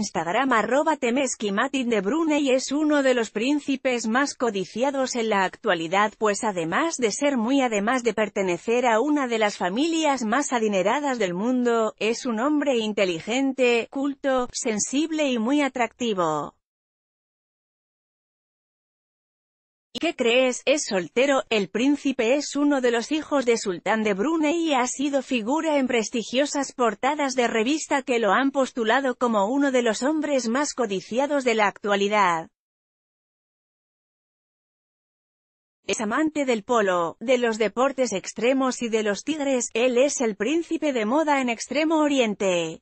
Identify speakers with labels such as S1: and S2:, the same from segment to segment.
S1: Instagram arroba Temeski de Brunei es uno de los príncipes más codiciados en la actualidad pues además de ser muy además de pertenecer a una de las familias más adineradas del mundo, es un hombre inteligente, culto, sensible y muy atractivo. ¿Qué crees? Es soltero, el príncipe es uno de los hijos de Sultán de Brunei y ha sido figura en prestigiosas portadas de revista que lo han postulado como uno de los hombres más codiciados de la actualidad. Es amante del polo, de los deportes extremos y de los tigres, él es el príncipe de moda en Extremo Oriente.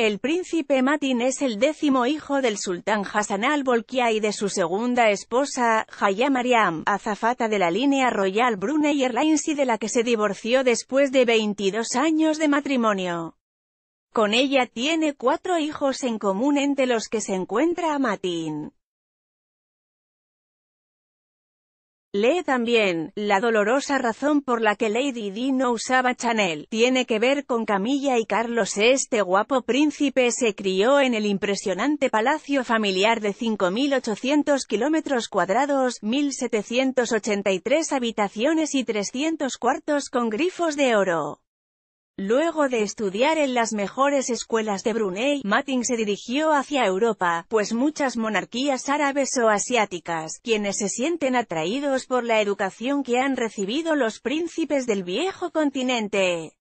S1: El príncipe Matin es el décimo hijo del sultán Hassan al-Bolkiah y de su segunda esposa, Haya Mariam, azafata de la línea Royal Brunei Airlines y de la que se divorció después de 22 años de matrimonio. Con ella tiene cuatro hijos en común entre los que se encuentra Matin. Lee también, la dolorosa razón por la que Lady Di no usaba Chanel, tiene que ver con Camilla y Carlos este guapo príncipe se crió en el impresionante palacio familiar de 5.800 kilómetros cuadrados, 1.783 habitaciones y 300 cuartos con grifos de oro. Luego de estudiar en las mejores escuelas de Brunei, Matting se dirigió hacia Europa, pues muchas monarquías árabes o asiáticas, quienes se sienten atraídos por la educación que han recibido los príncipes del viejo continente.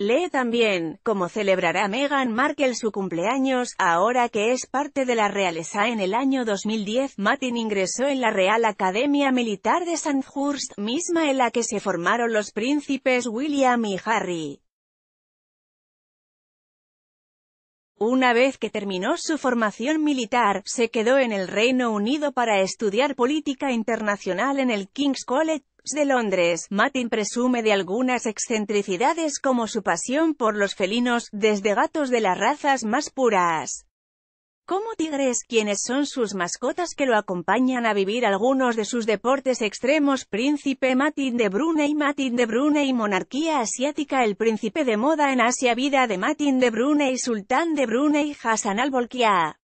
S1: Lee también, cómo celebrará Meghan Markle su cumpleaños, ahora que es parte de la realeza en el año 2010, Martin ingresó en la Real Academia Militar de Sandhurst, misma en la que se formaron los príncipes William y Harry. Una vez que terminó su formación militar, se quedó en el Reino Unido para estudiar política internacional en el King's College de Londres, Matin presume de algunas excentricidades como su pasión por los felinos, desde gatos de las razas más puras como tigres, quienes son sus mascotas que lo acompañan a vivir algunos de sus deportes extremos, Príncipe Matin de Brunei Matin de Brunei Monarquía Asiática El Príncipe de Moda en Asia Vida de Matin de Brunei Sultán de Brunei Hassan al-Bolkiah